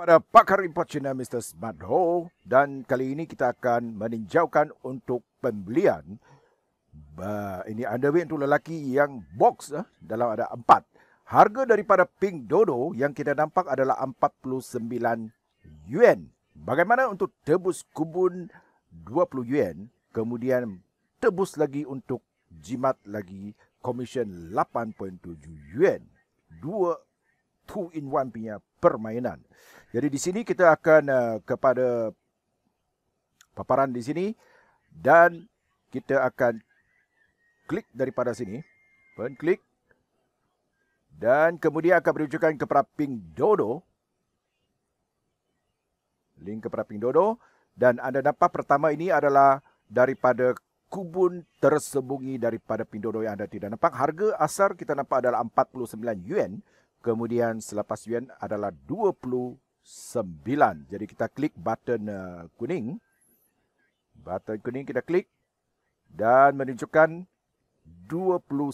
pada pakar import China Mr. Smart Ho dan kali ini kita akan meninjaukan untuk pembelian uh, ini underwear untuk lelaki yang box uh, dalam ada empat. Harga daripada Pink Dodo yang kita nampak adalah 49 yuan. Bagaimana untuk tebus kubun 20 yuan kemudian tebus lagi untuk jimat lagi komisen 8.7 yuan. Dua Two in one punya permainan. Jadi di sini kita akan uh, kepada paparan di sini dan kita akan klik daripada sini. Pun klik dan kemudian akan berujukan ke Praping Dodo. Link ke Praping Dodo. Dan anda dapat pertama ini adalah daripada kubun tersembunyi daripada Pindodo yang anda tidak nampak. Harga asar kita nampak adalah 49 yuan. Kemudian selepas yuan adalah 29. Jadi kita klik button uh, kuning. Button kuning kita klik dan menunjukkan 29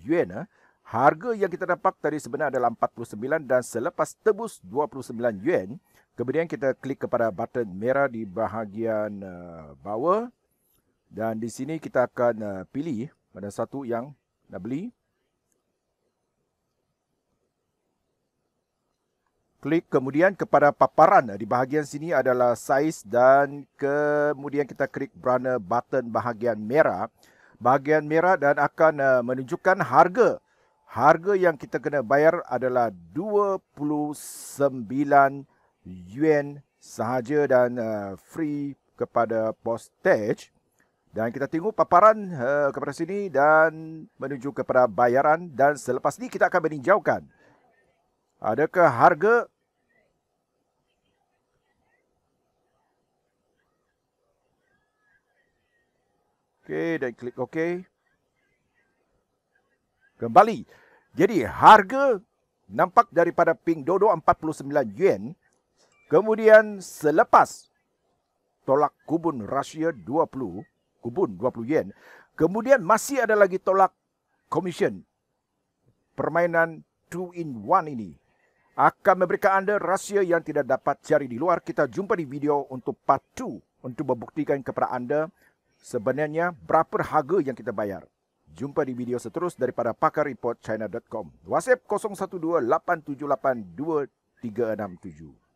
yuan. Uh. Harga yang kita dapat tadi sebenarnya adalah 49 dan selepas tebus 29 yuan, kemudian kita klik kepada button merah di bahagian uh, bawah dan di sini kita akan uh, pilih mana satu yang nak beli. klik kemudian kepada paparan di bahagian sini adalah saiz dan kemudian kita klik brana button bahagian merah bahagian merah dan akan eh, menunjukkan harga harga yang kita kena bayar adalah 29 yuan sahaja dan eh, free kepada postage dan kita tengok paparan eh, kepada sini dan menuju kepada bayaran dan selepas ini kita akan meninjaukan Adakah harga Okey dan klik OK. Kembali. Jadi harga nampak daripada ping dodo 49 yuan. Kemudian selepas tolak kubun Rusia 20, kubun 20 yuan. Kemudian masih ada lagi tolak komisen permainan 2 in 1 ini akan memberikan anda rahsia yang tidak dapat cari di luar. Kita jumpa di video untuk part 2 untuk membuktikan kepada anda sebenarnya berapa harga yang kita bayar. Jumpa di video seterus daripada pakarreportchina.com. WhatsApp 0128782367.